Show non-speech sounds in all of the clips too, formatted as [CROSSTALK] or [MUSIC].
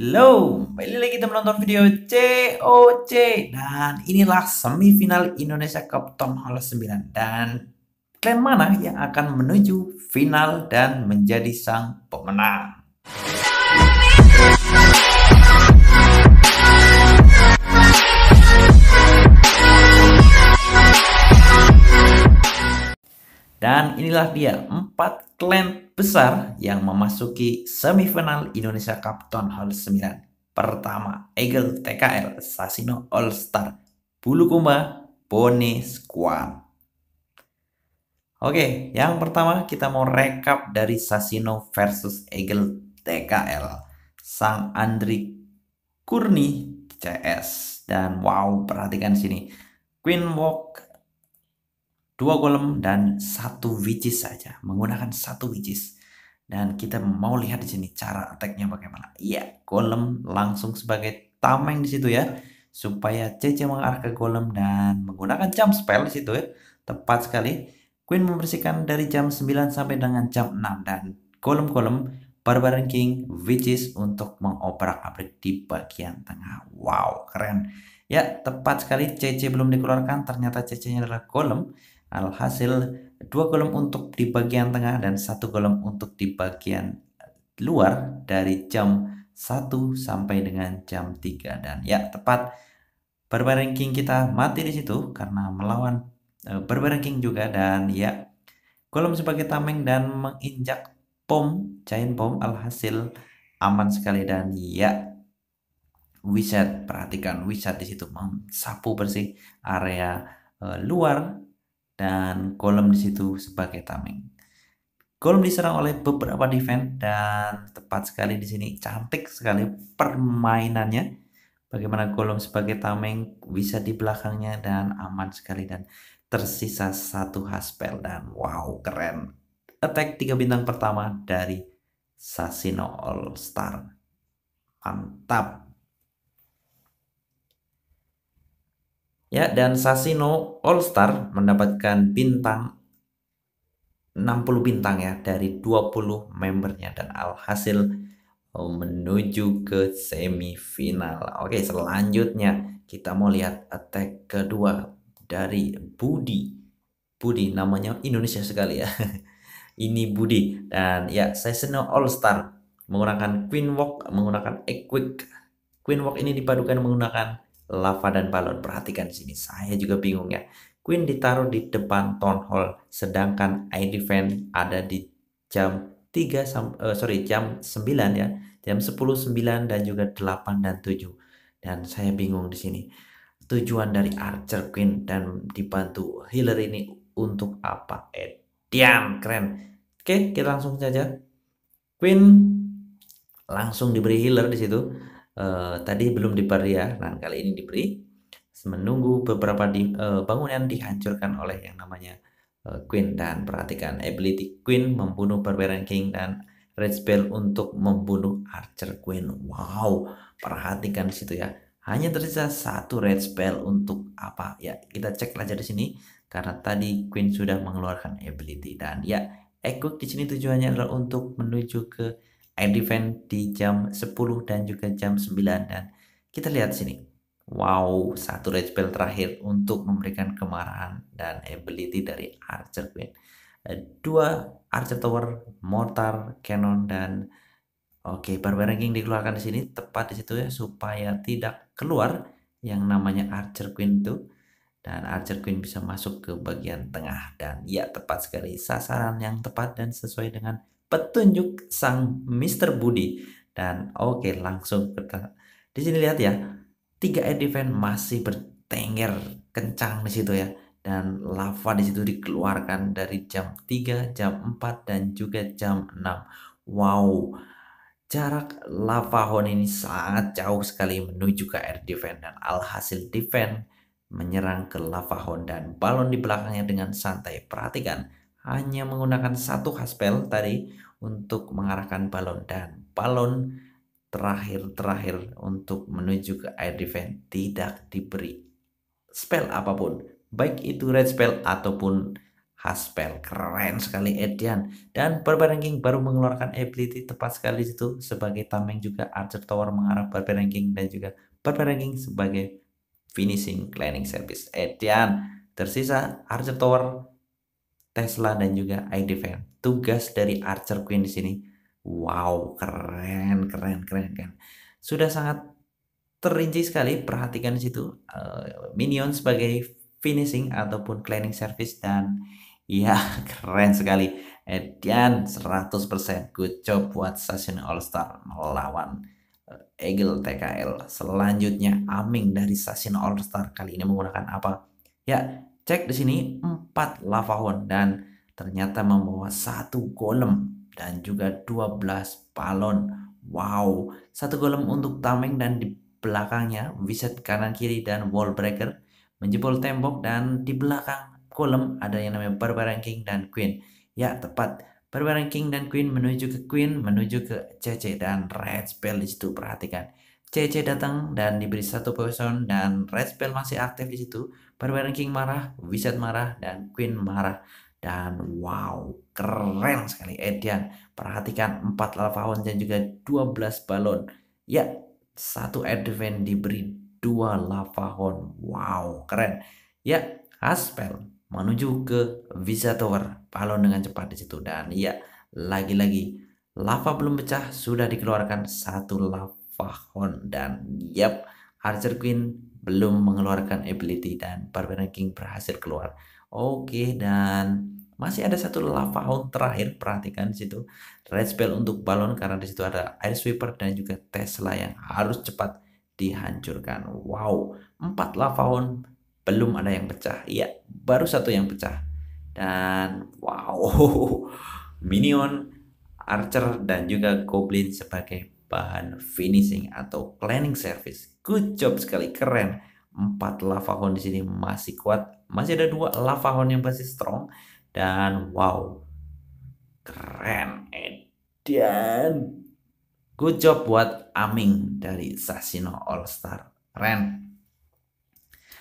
Hello, kembali lagi kita menonton video COC dan inilah semifinal Indonesia Cup Tom Hall 9 dan klaim mana yang akan menuju final dan menjadi sang pemenang. Dan inilah dia empat klan besar yang memasuki semifinal Indonesia Cup tahun Hall Pertama, Eagle TKL, Sasino All Star, Bulukumba, Bone Squad. Oke, yang pertama kita mau rekap dari Sasino versus Eagle TKL. Sang Andri Kurni CS. Dan wow, perhatikan sini. Queen Walk dua golem dan satu witches saja menggunakan satu witches dan kita mau lihat di sini cara attacknya bagaimana iya golem langsung sebagai tameng di situ ya supaya CC mengarah ke golem dan menggunakan jump spell di situ ya tepat sekali Queen membersihkan dari jam 9 sampai dengan jam 6 dan golem-golem Barbarian King Witches untuk mengobrak-abrik di bagian tengah wow keren ya tepat sekali CC belum dikeluarkan ternyata CC nya adalah golem Alhasil dua kolom untuk di bagian tengah dan satu kolom untuk di bagian luar dari jam 1 sampai dengan jam 3 dan ya tepat Barbar Ranking kita mati di situ karena melawan e, Barbar Ranking juga dan ya kolom sebagai tameng dan menginjak pom, chain pom alhasil aman sekali dan ya Wizard perhatikan Wizard di situ sapu bersih area e, luar dan Golem di situ sebagai tameng. Golem diserang oleh beberapa defense dan tepat sekali di sini cantik sekali permainannya. Bagaimana Golem sebagai tameng bisa di belakangnya dan aman sekali dan tersisa satu haspel dan wow keren. Attack tiga bintang pertama dari Sasino All Star. Mantap. ya dan Sasino All Star mendapatkan bintang 60 bintang ya dari 20 membernya dan alhasil menuju ke semifinal. Oke, selanjutnya kita mau lihat attack kedua dari Budi. Budi namanya Indonesia sekali ya. [LAUGHS] Ini Budi dan ya Sasino All Star menggunakan Queen Walk, menggunakan Equick. Queen Walk ini dipadukan menggunakan lava dan balon. Perhatikan di sini, saya juga bingung ya. Queen ditaruh di depan town hall, sedangkan ID Fan ada di jam 3 uh, eh, sorry jam 9 ya, jam 10, 9 dan juga 8 dan 7. Dan saya bingung di sini. Tujuan dari Archer Queen dan dibantu healer ini untuk apa? Eh, diam, keren. Oke, kita langsung saja. Queen langsung diberi healer di situ Eh, tadi belum diberi ya nah kali ini diberi menunggu beberapa di, uh, bangunan dihancurkan oleh yang namanya uh, Queen dan perhatikan ability Queen membunuh Barbarian King dan Red Spell untuk membunuh Archer Queen wow perhatikan di situ ya hanya tersisa satu red spell untuk apa ya kita cek aja di sini karena tadi Queen sudah mengeluarkan ability dan ya equip di sini tujuannya adalah untuk menuju ke end event di jam 10 dan juga jam 9 dan kita lihat sini wow satu rage bell terakhir untuk memberikan kemarahan dan ability dari Archer Queen eh, dua Archer Tower mortar cannon dan oke okay, barbar ranking dikeluarkan di sini tepat di situ ya supaya tidak keluar yang namanya Archer Queen itu dan Archer Queen bisa masuk ke bagian tengah dan ya tepat sekali sasaran yang tepat dan sesuai dengan petunjuk sang Mr. Budi. Dan oke, okay, langsung kita di sini lihat ya. tiga defense masih bertengger kencang di situ ya dan lava di situ dikeluarkan dari jam 3, jam 4 dan juga jam 6. Wow. Jarak lava hon ini sangat jauh sekali menuju ke air defense dan alhasil defense menyerang ke lava hon dan balon di belakangnya dengan santai. Perhatikan, hanya menggunakan satu haspel tadi untuk mengarahkan balon dan balon terakhir-terakhir untuk menuju ke air defense tidak diberi spell apapun baik itu red spell ataupun khas spell keren sekali Edian dan Barbar King baru mengeluarkan ability tepat sekali situ sebagai tameng juga Archer Tower mengarah Barbar King dan juga Barbar King sebagai finishing cleaning service Edian tersisa Archer Tower Tesla dan juga ID Fan. Tugas dari Archer Queen di sini. Wow, keren, keren, keren, kan? Sudah sangat terinci sekali perhatikan di situ eh, minion sebagai finishing ataupun cleaning service dan ya [LAUGHS] keren sekali dan 100% good job buat stasiun All Star melawan eh, Eagle TKL selanjutnya Aming dari stasiun All Star kali ini menggunakan apa ya Cek di sini 4 hmm. lavahon dan ternyata membawa satu golem dan juga 12 balon. Wow, satu golem untuk tameng dan di belakangnya wizard kanan kiri dan wall breaker menjebol tembok dan di belakang golem ada yang namanya barbaran king dan queen. Ya, tepat. barbaran King dan Queen menuju ke Queen, menuju ke CC dan Red Spell itu perhatikan. CC datang dan diberi satu poison dan red spell masih aktif di situ. Barbarian King marah, Wizard marah, dan Queen marah. Dan wow, keren sekali Edian. Eh, perhatikan empat lava hound dan juga 12 balon. Ya, satu Edwin diberi dua lava hound. Wow, keren. Ya, Haspel menuju ke Visa Tower. Balon dengan cepat di situ dan ya, lagi-lagi lava belum pecah sudah dikeluarkan satu lava Fahon dan yep Archer Queen belum mengeluarkan ability dan Barbarian King berhasil keluar. Oke dan masih ada satu lava hound terakhir perhatikan situ red spell untuk balon karena di situ ada air sweeper dan juga Tesla yang harus cepat dihancurkan. Wow, empat lava hound belum ada yang pecah. Iya, baru satu yang pecah. Dan wow, [LAUGHS] minion, archer dan juga goblin sebagai bahan finishing atau cleaning service. Good job sekali, keren. empat lava horn di sini masih kuat. Masih ada dua lava horn yang masih strong dan wow. Keren Dan Good job buat Aming dari Sasino All Star. Keren.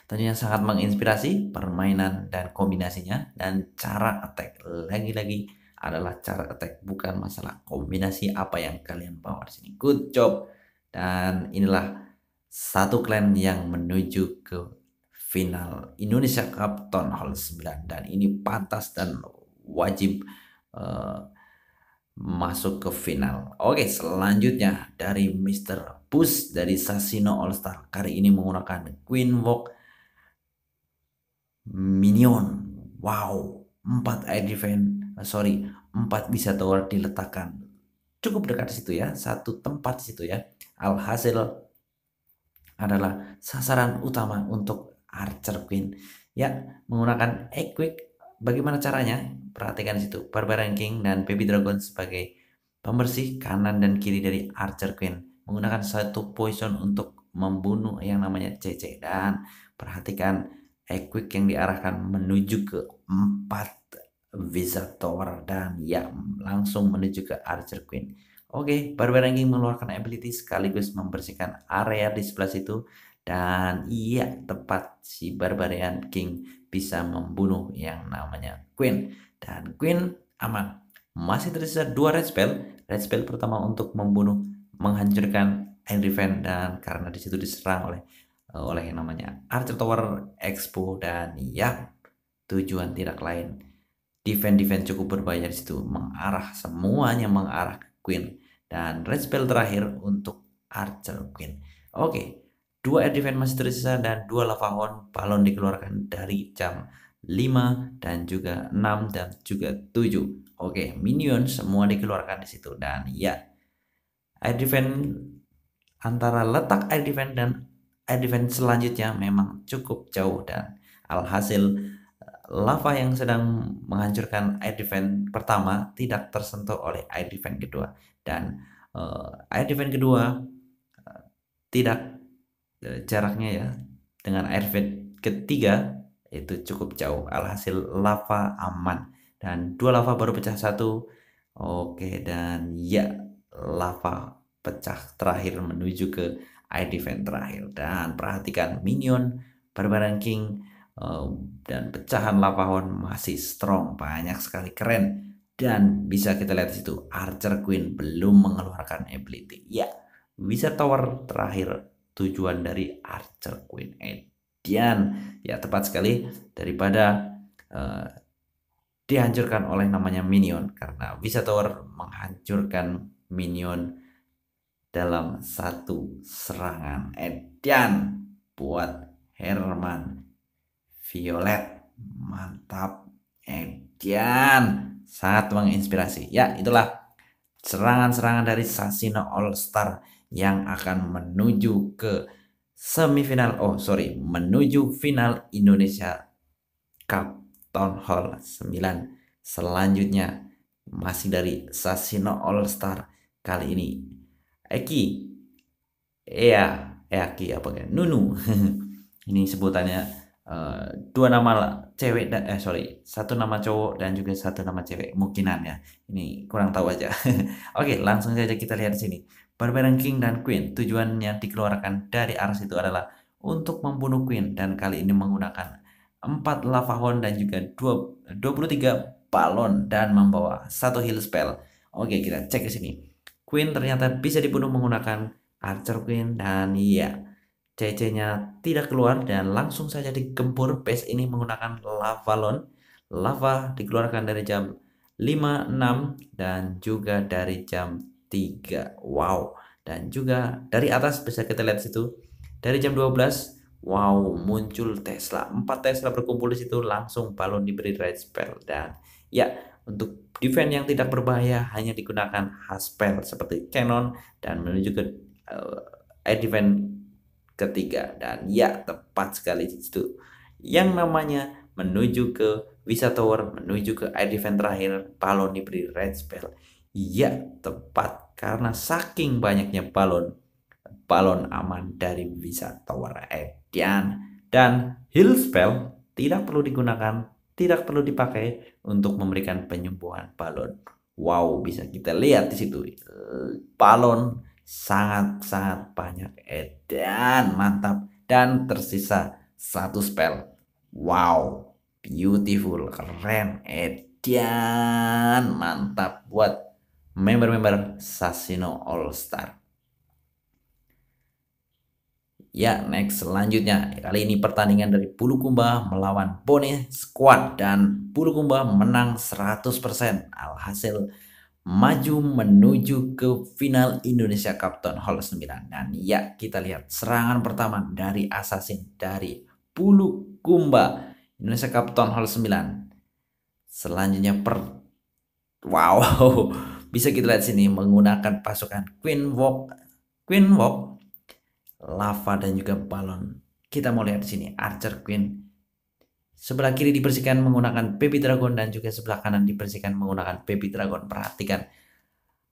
Tentunya sangat menginspirasi permainan dan kombinasinya dan cara attack lagi-lagi adalah cara attack bukan masalah kombinasi apa yang kalian bawa di sini good job dan inilah satu klan yang menuju ke final Indonesia Cup Town Hall 9 dan ini pantas dan wajib uh, masuk ke final. Oke, selanjutnya dari Mr. Bus dari Sasino All Star kali ini menggunakan Queen Walk Minion. Wow, 4 air defense Eh, sorry, empat tower diletakkan. Cukup dekat situ ya, satu tempat situ ya. Alhasil adalah sasaran utama untuk Archer Queen. Ya, menggunakan Equik bagaimana caranya? Perhatikan situ, Barbarian King dan Baby Dragon sebagai pembersih kanan dan kiri dari Archer Queen. Menggunakan satu poison untuk membunuh yang namanya CC dan perhatikan Equik yang diarahkan menuju ke empat Visator dan ya langsung menuju ke Archer Queen. Oke, okay, Barbarian King mengeluarkan ability sekaligus membersihkan area di sebelah situ dan iya tepat si Barbarian King bisa membunuh yang namanya Queen dan Queen aman. Masih tersisa dua red spell, red spell pertama untuk membunuh menghancurkan Henry Van dan karena disitu diserang oleh eh, oleh yang namanya Archer Tower Expo dan ya tujuan tidak lain defense-defense cukup berbahaya di situ mengarah semuanya mengarah ke Queen dan red spell terakhir untuk Archer Queen. Oke, dua air defense masih tersisa dan dua lava horn balon dikeluarkan dari jam 5 dan juga 6 dan juga 7. Oke, minion semua dikeluarkan di situ dan ya air defense antara letak air defense dan air defense selanjutnya memang cukup jauh dan alhasil lava yang sedang menghancurkan air defense pertama tidak tersentuh oleh air defense kedua dan uh, air defense kedua uh, tidak uh, jaraknya ya dengan air defense ketiga itu cukup jauh alhasil lava aman dan dua lava baru pecah satu oke dan ya lava pecah terakhir menuju ke air defense terakhir dan perhatikan minion barbaran king dan pecahan lapahon masih strong banyak sekali keren dan bisa kita lihat di situ Archer Queen belum mengeluarkan ability ya bisa Tower terakhir tujuan dari Archer Queen Edian ya tepat sekali daripada uh, dihancurkan oleh namanya minion karena bisa Tower menghancurkan minion dalam satu serangan Edian buat Herman violet. Mantap. Edian. Sangat menginspirasi. Ya, itulah serangan-serangan dari Sasino All Star yang akan menuju ke semifinal, oh sorry, menuju final Indonesia Cup Town Hall 9. Selanjutnya masih dari Sasino All Star kali ini. Eki, Ea, iya, Eki apa ya? Nunu. [LAUGHS] ini sebutannya Eh, dua nama cewek dan eh sorry satu nama cowok dan juga satu nama cewek mungkinan ya ini kurang tahu aja [LAUGHS] oke langsung saja kita lihat di sini Barbarian King dan Queen tujuannya dikeluarkan dari Ars itu adalah untuk membunuh Queen dan kali ini menggunakan empat lava horn dan juga puluh 23 balon dan membawa satu heal spell. Oke, kita cek di sini. Queen ternyata bisa dibunuh menggunakan Archer Queen dan yeah. CC-nya tidak keluar dan langsung saja digempur base ini menggunakan lava lon Lava dikeluarkan dari jam 5, 6 dan juga dari jam 3. Wow. Dan juga dari atas bisa kita lihat situ. Dari jam 12, wow, muncul Tesla. 4 Tesla berkumpul di situ langsung balon diberi red spell dan ya untuk defense yang tidak berbahaya hanya digunakan haspel seperti canon dan menuju ke uh, air defense ketiga dan ya tepat sekali itu yang namanya menuju ke Visa Tower menuju ke air event terakhir balon diberi red spell ya tepat karena saking banyaknya balon balon aman dari Visa Tower Edian eh, dan heal spell tidak perlu digunakan tidak perlu dipakai untuk memberikan penyembuhan balon wow bisa kita lihat di situ eh, balon sangat-sangat banyak edan eh, mantap dan tersisa satu spell wow beautiful keren edan eh, mantap buat member-member Sasino All Star Ya, next selanjutnya. Kali ini pertandingan dari Bulu Kumba melawan Bone Squad dan Bulu Kumba menang 100%. Alhasil maju menuju ke final Indonesia Cup Town Hall 9. Dan ya kita lihat serangan pertama dari Assassin dari Pulu Kumba Indonesia Cup Town Hall 9. Selanjutnya per wow [LAUGHS] bisa kita lihat sini menggunakan pasukan Queen Walk Queen Walk lava dan juga balon. Kita mau lihat di sini Archer Queen Sebelah kiri dibersihkan menggunakan baby dragon dan juga sebelah kanan dibersihkan menggunakan baby dragon. Perhatikan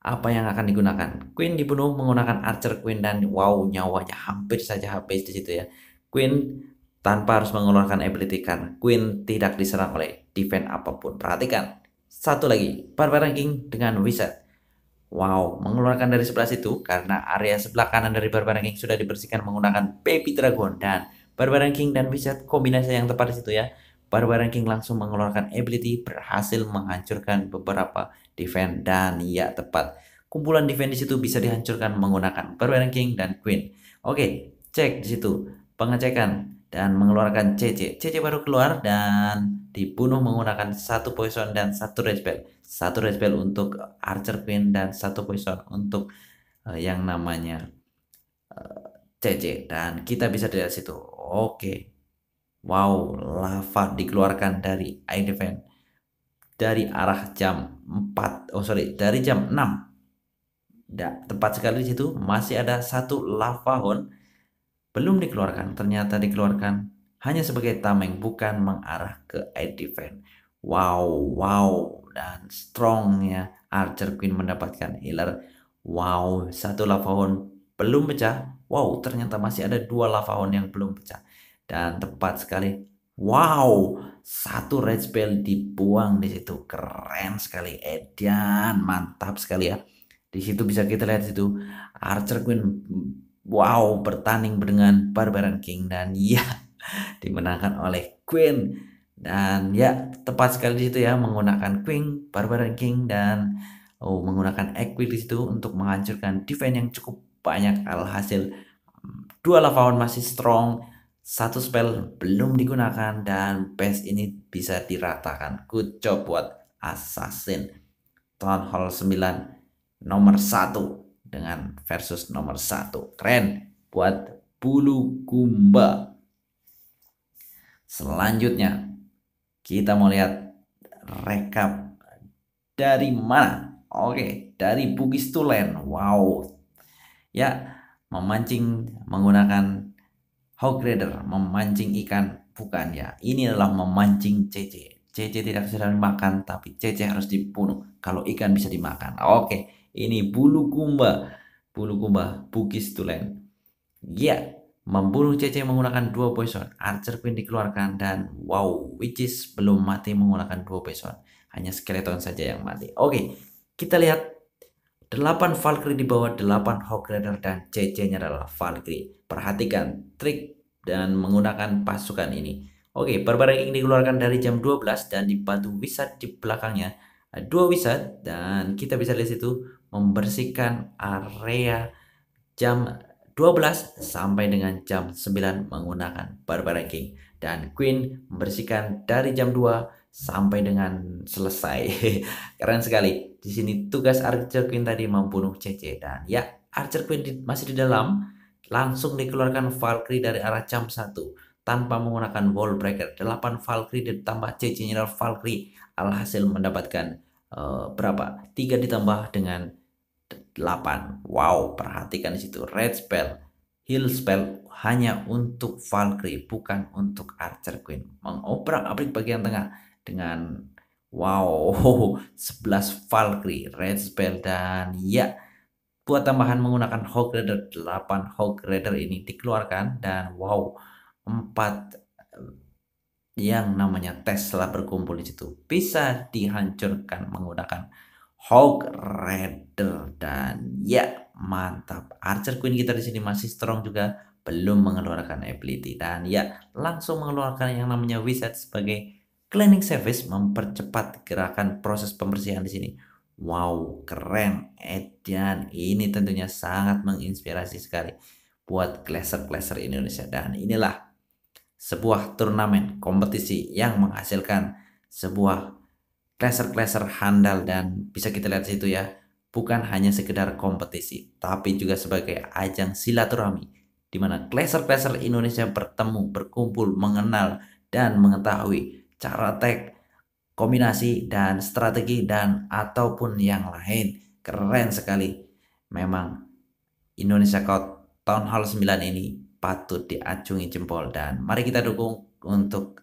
apa yang akan digunakan. Queen dibunuh menggunakan archer queen dan wow nyawanya hampir saja habis di situ ya. Queen tanpa harus mengeluarkan ability karena Queen tidak diserang oleh defense apapun. Perhatikan. Satu lagi, Barbarian King dengan Wizard. Wow, mengeluarkan dari sebelah situ karena area sebelah kanan dari Barbarian King sudah dibersihkan menggunakan Baby Dragon dan Barbaran King dan Wizard kombinasi yang tepat di situ ya. Barbaran King langsung mengeluarkan ability berhasil menghancurkan beberapa defend dan ya tepat. Kumpulan defend di situ bisa dihancurkan menggunakan Barbaran King dan Queen. Oke, cek di situ pengecekan dan mengeluarkan CC. CC baru keluar dan dibunuh menggunakan satu poison dan satu red spell. Satu red spell untuk Archer Queen dan satu poison untuk eh, yang namanya CC dan kita bisa dari situ. Oke. Wow, lava dikeluarkan dari air event dari arah jam 4. Oh sorry, dari jam 6. tidak tepat sekali di situ masih ada satu lava hon belum dikeluarkan. Ternyata dikeluarkan hanya sebagai tameng bukan mengarah ke air defense. Wow, wow dan strongnya Archer Queen mendapatkan healer. Wow, satu lava hon belum pecah wow ternyata masih ada dua lava hound yang belum pecah. Dan tepat sekali, wow satu red spell dibuang di situ. Keren sekali Edian, mantap sekali ya. Di situ bisa kita lihat situ Archer Queen wow bertanding dengan Barbaran King dan [LAUGHS] ya dimenangkan oleh Queen dan ya tepat sekali di situ ya menggunakan Queen, Barbaran King dan oh menggunakan Equi di situ untuk menghancurkan defense yang cukup banyak alhasil dua lawan masih strong satu spell belum digunakan dan base ini bisa diratakan good job buat assassin town hall 9 nomor satu dengan versus nomor satu keren buat bulu kumba selanjutnya kita mau lihat rekap dari mana oke dari Bugis Tulen wow ya memancing menggunakan hog grader memancing ikan bukan ya ini adalah memancing cece cece tidak bisa dimakan tapi cece harus dibunuh kalau ikan bisa dimakan oke ini bulu kumba bulu kumba bugis tulen ya membunuh cece menggunakan dua poison archer queen dikeluarkan dan wow witches belum mati menggunakan dua poison hanya skeleton saja yang mati oke kita lihat 8 Valkyrie di bawah 8 dan CC-nya adalah Valkyrie. Perhatikan trik dan menggunakan pasukan ini. Oke, barbarik King dikeluarkan dari jam 12 dan dibantu Wizard di belakangnya. Dua Wizard dan kita bisa lihat situ membersihkan area jam 12 sampai dengan jam 9 menggunakan barbar King. Dan Queen membersihkan dari jam 2 sampai dengan selesai. [LAUGHS] Keren sekali. Di sini tugas Archer Queen tadi membunuh CC dan ya Archer Queen di, masih di dalam langsung dikeluarkan Valkyrie dari arah jam 1 tanpa menggunakan wall breaker. 8 Valkyrie ditambah CC General Valkyrie alhasil mendapatkan uh, berapa? 3 ditambah dengan 8. Wow, perhatikan di situ red spell, heal spell hanya untuk Valkyrie bukan untuk Archer Queen. Mengobrak-abrik bagian tengah dengan Wow, 11 [LAUGHS] Valkyrie, Red Spell, dan ya. Buat tambahan menggunakan Hog Rider, 8 Hog Rider ini dikeluarkan. Dan wow, 4 eh, yang namanya Tesla berkumpul di situ. Bisa dihancurkan menggunakan Hog Rider Dan ya, mantap. Archer Queen kita di sini masih strong juga. Belum mengeluarkan ability. Dan ya, langsung mengeluarkan yang namanya Wizard sebagai Cleaning service mempercepat gerakan proses pembersihan di sini. Wow, keren, Edian, Ini tentunya sangat menginspirasi sekali buat klaser-klaser Indonesia. Dan inilah sebuah turnamen kompetisi yang menghasilkan sebuah klaser-klaser handal dan bisa kita lihat situ ya. Bukan hanya sekedar kompetisi, tapi juga sebagai ajang silaturahmi di mana klaser-klaser Indonesia bertemu, berkumpul, mengenal, dan mengetahui cara tag, kombinasi dan strategi dan ataupun yang lain. Keren sekali. Memang Indonesia Cup Town Hall 9 ini patut diacungi jempol dan mari kita dukung untuk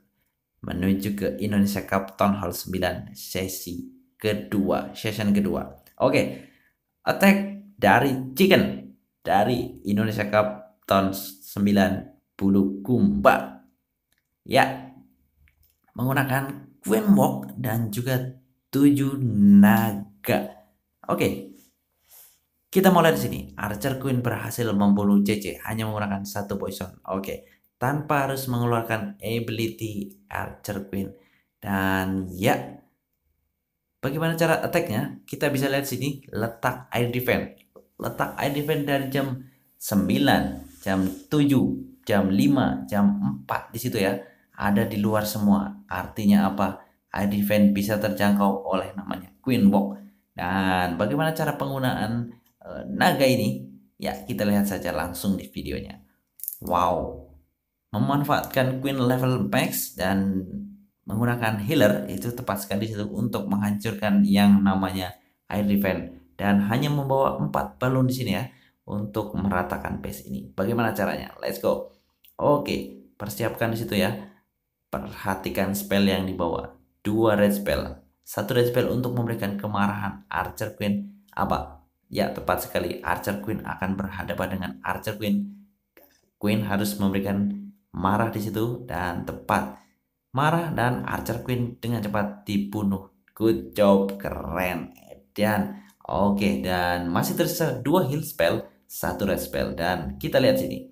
menuju ke Indonesia Cup Town Hall 9 sesi kedua, session kedua. Oke. Okay. Attack dari Chicken dari Indonesia Cup Town 9 bulu kumba. Ya, menggunakan Queen Walk dan juga tujuh naga. Oke. Kita mulai di sini. Archer Queen berhasil membunuh CC hanya menggunakan satu poison. Oke. Tanpa harus mengeluarkan ability Archer Queen. Dan ya. Bagaimana cara attacknya? Kita bisa lihat sini letak air defense. Letak air defense dari jam 9, jam 7, jam 5, jam 4 di situ ya ada di luar semua. Artinya apa? ID fan bisa terjangkau oleh namanya Queenbox. Dan bagaimana cara penggunaan e, naga ini? Ya, kita lihat saja langsung di videonya. Wow. Memanfaatkan Queen level max dan menggunakan healer itu tepat sekali situ untuk menghancurkan yang namanya air defense dan hanya membawa 4 balon di sini ya untuk meratakan base ini. Bagaimana caranya? Let's go. Oke, persiapkan di situ ya Perhatikan spell yang dibawa. Dua red spell. Satu red spell untuk memberikan kemarahan Archer Queen. Apa? Ya, tepat sekali. Archer Queen akan berhadapan dengan Archer Queen. Queen harus memberikan marah di situ dan tepat. Marah dan Archer Queen dengan cepat dibunuh. Good job, keren. Dan oke, okay, dan masih tersisa dua heal spell, satu red spell. Dan kita lihat sini.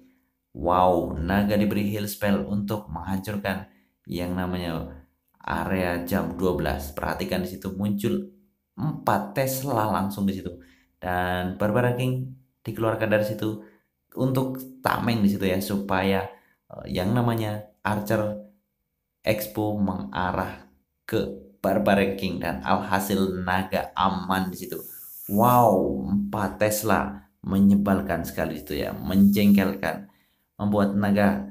Wow, naga diberi heal spell untuk menghancurkan yang namanya area jam 12. Perhatikan di situ muncul 4 Tesla langsung di situ. Dan Barbara King dikeluarkan dari situ untuk tameng di situ ya supaya eh, yang namanya Archer Expo mengarah ke Barbara King dan alhasil naga aman di situ. Wow, 4 Tesla menyebalkan sekali itu ya, menjengkelkan, membuat naga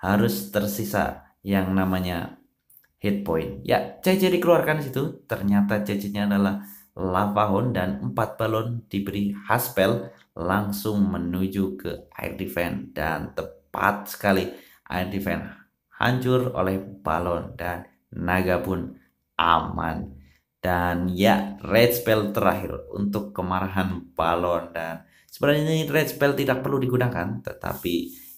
harus tersisa yang namanya hit point. Ya, CC dikeluarkan di situ. Ternyata CC-nya adalah lava hound dan 4 balon diberi haspel langsung menuju ke air defense dan tepat sekali air defense hancur oleh balon dan naga pun aman. Dan ya, red spell terakhir untuk kemarahan balon dan sebenarnya ini red spell tidak perlu digunakan tetapi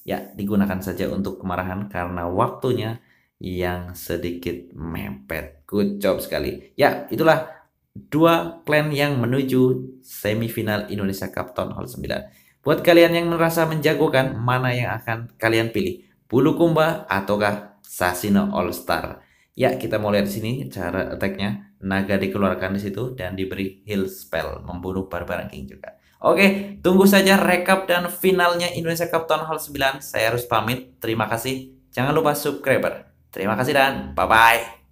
ya digunakan saja untuk kemarahan karena waktunya yang sedikit mepet. Good job sekali. Ya, itulah dua plan yang menuju semifinal Indonesia Cup tahun 9. Buat kalian yang merasa menjagokan, mana yang akan kalian pilih? Bulu Kumba ataukah Sasino All Star? Ya, kita mau lihat di sini cara attacknya Naga dikeluarkan di situ dan diberi heal spell, membunuh barbaran King juga. Oke, tunggu saja rekap dan finalnya Indonesia Cup tahun Hall 9. Saya harus pamit. Terima kasih. Jangan lupa subscriber. Terima kasih dan bye-bye.